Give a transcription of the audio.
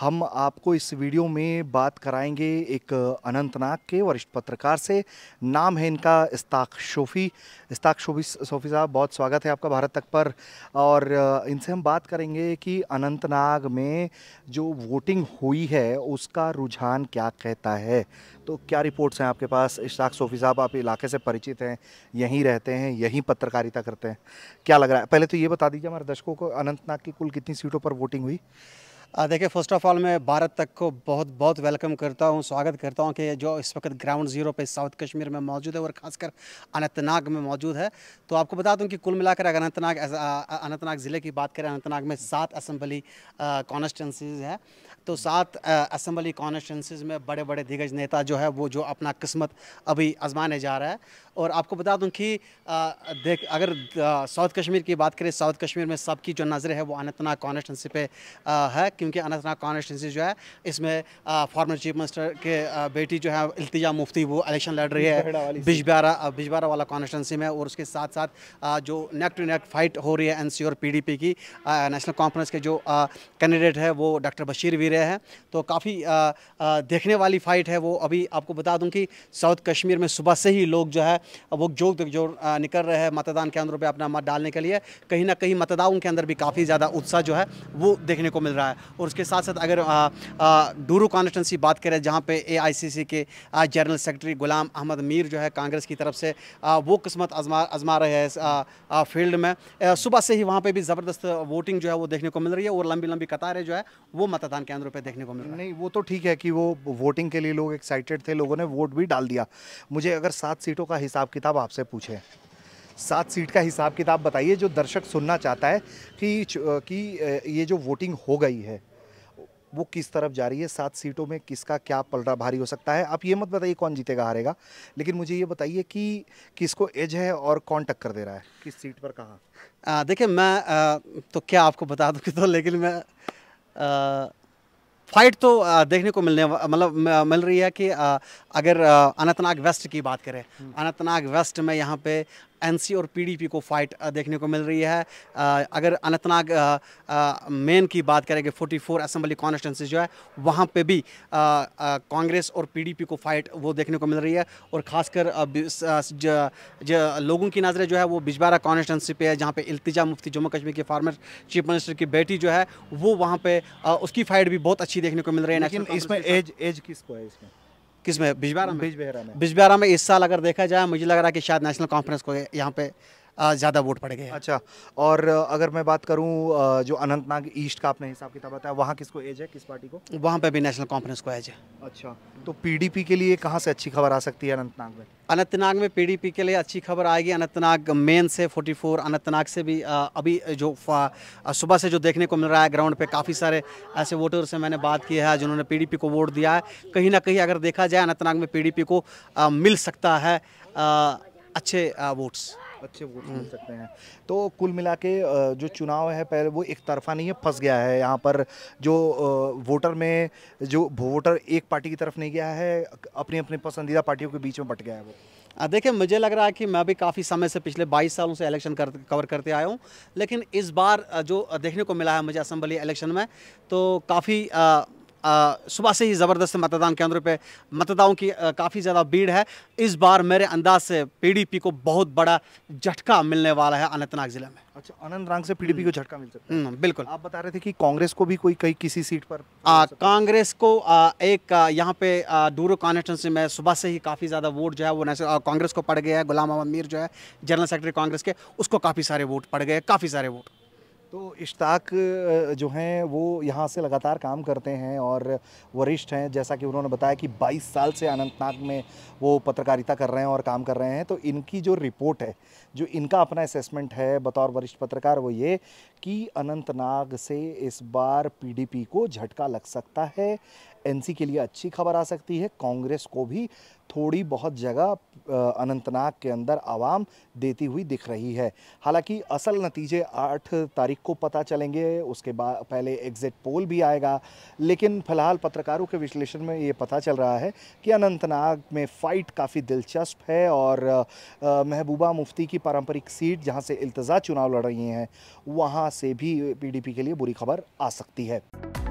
हम आपको इस वीडियो में बात कराएंगे एक अनंतनाग के वरिष्ठ पत्रकार से नाम है इनका इस्ताक शोफ़ी इस्ताक शोफी सोफ़ी साहब बहुत स्वागत है आपका भारत तक पर और इनसे हम बात करेंगे कि अनंतनाग में जो वोटिंग हुई है उसका रुझान क्या कहता है तो क्या रिपोर्ट्स हैं आपके पास इश्ताक सोफ़ी साहब आप इलाके से परिचित हैं यहीं रहते हैं यहीं पत्रकारिता करते हैं क्या लग रहा है पहले तो ये बता दीजिए हमारे दर्शकों को अनंतनाग की कुल कितनी सीटों पर वोटिंग हुई देखिए फर्स्ट ऑफ ऑल मैं भारत तक को बहुत बहुत वेलकम करता हूँ स्वागत करता हूँ कि जो इस वक्त ग्राउंड जीरो पे साउथ कश्मीर में मौजूद है और खासकर अनंतनाग में मौजूद है तो आपको बता दूँ कि कुल मिलाकर अगर अनंतनाग अनंतनाग ज़िले की बात करें अनंतनाग में सात असम्बली कॉन्स्टेंसीज हैं तो सात असम्बली कॉन्स्टेंसीज में बड़े बड़े दिग्गज नेता जो है वो जो अपना किस्मत अभी आजमाने जा रहा है और आपको बता दूँ कि देख अगर साउथ कश्मीर की बात करें साउथ कश्मीर में सबकी जो नज़र है वो अनंतनाग कॉन्स्टेंसी पे है क्योंकि अनंतनाग कॉन्स्टिटेंसी जो है इसमें फॉर्मर चीफ मिनिस्टर के बेटी जो है इल्तिजा मुफ्ती वो इलेक्शन लड़ रही है बिजबारा बिजबारा वाला कॉन्स्टिटेंसी में और उसके साथ साथ जो नेक टू नेक फाइट हो रही है एन और पी की नेशनल कॉन्फ्रेंस के जो कैंडिडेट है वो डॉक्टर बशीर वीरे हैं तो काफ़ी देखने वाली फाइट है वो अभी आपको बता दूँ कि साउथ कश्मीर में सुबह से ही लोग जो है वो जो जो निकल रहे हैं मतदान केंद्रों पर अपना मत डालने के लिए कहीं ना कहीं मतदाताओं के अंदर भी काफ़ी ज़्यादा उत्साह जो है वो देखने को मिल रहा है और उसके साथ साथ अगर डूरू कॉन्स्टिटेंसी बात करें जहाँ पे A K general secretary Ghulam Ahmad Mir जो है कांग्रेस की तरफ से वो किस्मत आजमा आजमा रहे हैं फील्ड में सुबह से ही वहाँ पर भी ज़बरदस्त वोटिंग जो है वो देखने को मिल रही है और लंबी लंबी कतारें जो है वो मतदान केंद्रों पर देखने को मिल रही है नहीं वो तो ठीक है कि वो वोटिंग के लिए लोग एक्साइटेड थे लोगों ने वोट भी डाल दिया मुझे अगर सात सीटों का हिसाब किताब आपसे पूछे सात सीट का हिसाब किताब बताइए जो दर्शक सुनना चाहता है कि कि ये जो वोटिंग हो गई है वो किस तरफ जा रही है सात सीटों में किसका क्या पलड़ा भारी हो सकता है आप ये मत बताइए कौन जीतेगा हारेगा लेकिन मुझे ये बताइए कि किसको एज है और कौन टक्कर दे रहा है किस सीट पर कहाँ देखिए मैं आ, तो क्या आपको बता दूँ तो लेकिन मैं आ, फाइट तो देखने को मिलने मतलब मिल रही है कि अगर अनंतनाग वेस्ट की बात करें हम्म। अनंतनाग वेस्ट में यहाँ पे एनसी और पीडीपी को फाइट देखने को मिल रही है अगर अनंतनाग मेन की बात करें कि 44 असम्बली कॉन्स्टिटेंसी जो है वहाँ पे भी कांग्रेस और पीडीपी को फाइट वो देखने को मिल रही है और ख़ासकर लोगों की नज़रें जो है वो बिजबारा कॉन्स्टिटेंसी पे है जहाँ पे इल्तिजा मुफ्ती जम्मू कश्मीर के फार्मर चीफ मिनिस्टर की बेटी जो है वो वहाँ पर उसकी फाइट भी बहुत अच्छी अच्छी देखने को मिल रही है इसमें एज एज किसको है इसमें किसमें बिजबारा में बिजबारा में इस साल अगर देखा जाए मुझे लग रहा है कि शायद नेशनल कॉन्फ्रेंस को यहाँ पे ज़्यादा वोट पड़ गए अच्छा और अगर मैं बात करूँ जो अनंतनाग ईस्ट का आपने हिसाब किताब बताया वहाँ किसको एज है किस पार्टी को वहाँ पर भी नेशनल कॉन्फ्रेंस को एज है अच्छा तो पीडीपी के लिए कहाँ से अच्छी खबर आ सकती है अनंतनाग में अनंतनाग में पीडीपी के लिए अच्छी खबर आएगी अनंतनाग मेन से 44 अनंतनाग से भी अभी जो सुबह से जो देखने को मिल रहा है ग्राउंड पे काफ़ी सारे ऐसे वोटर से मैंने बात की है जिन्होंने पीडीपी को वोट दिया है कहीं ना कहीं अगर देखा जाए अनंतनाग में पीडीपी को मिल सकता है अच्छे वोट्स अच्छे वोट हम्म। मिल सकते हैं तो कुल मिला के जो चुनाव है पहले वो एक तरफा नहीं है फंस गया है यहाँ पर जो वोटर में जो वोटर एक पार्टी की तरफ नहीं गया है अपनी अपनी पसंदीदा पार्टियों के बीच में बट गया है वो देखिए मुझे लग रहा है कि मैं भी काफ़ी समय से पिछले 22 सालों से इलेक्शन कर, कवर करते आया हूं लेकिन इस बार जो देखने को मिला है मुझे असम्बली इलेक्शन में तो काफ़ी सुबह से ही ज़बरदस्त मतदान केंद्रों पे मतदाताओं की काफ़ी ज़्यादा भीड़ है इस बार मेरे अंदाज से पीडीपी को बहुत बड़ा झटका मिलने वाला है अनंतनाग ज़िले में अच्छा अनंतनाग से पीडीपी को झटका मिल सकता है हम्म, बिल्कुल आप बता रहे थे कि कांग्रेस को भी कोई कई किसी सीट पर कांग्रेस को आ, एक यहाँ पे डूरो कॉन्स्टिटेंसी में सुबह से ही काफ़ी ज़्यादा वोट जो है वो कांग्रेस को पड़ गया है गुलाम अहमद मीर जो है जनरल सेक्रेटरी कांग्रेस के उसको काफ़ी सारे वोट पड़ गए काफ़ी सारे वोट तो इश्ताक जो हैं वो यहाँ से लगातार काम करते हैं और वरिष्ठ हैं जैसा कि उन्होंने बताया कि 22 साल से अनंतनाग में वो पत्रकारिता कर रहे हैं और काम कर रहे हैं तो इनकी जो रिपोर्ट है जो इनका अपना असेसमेंट है बतौर वरिष्ठ पत्रकार वो ये कि अनंतनाग से इस बार पीडीपी को झटका लग सकता है एनसी के लिए अच्छी खबर आ सकती है कांग्रेस को भी थोड़ी बहुत जगह अनंतनाग के अंदर आवाम देती हुई दिख रही है हालांकि असल नतीजे 8 तारीख को पता चलेंगे उसके बाद पहले एग्जिट पोल भी आएगा लेकिन फ़िलहाल पत्रकारों के विश्लेषण में ये पता चल रहा है कि अनंतनाग में फ़ाइट काफ़ी दिलचस्प है और महबूबा मुफ्ती की पारंपरिक सीट जहाँ से इल्तज़ा चुनाव लड़ रही हैं वहाँ से भी पी के लिए बुरी खबर आ सकती है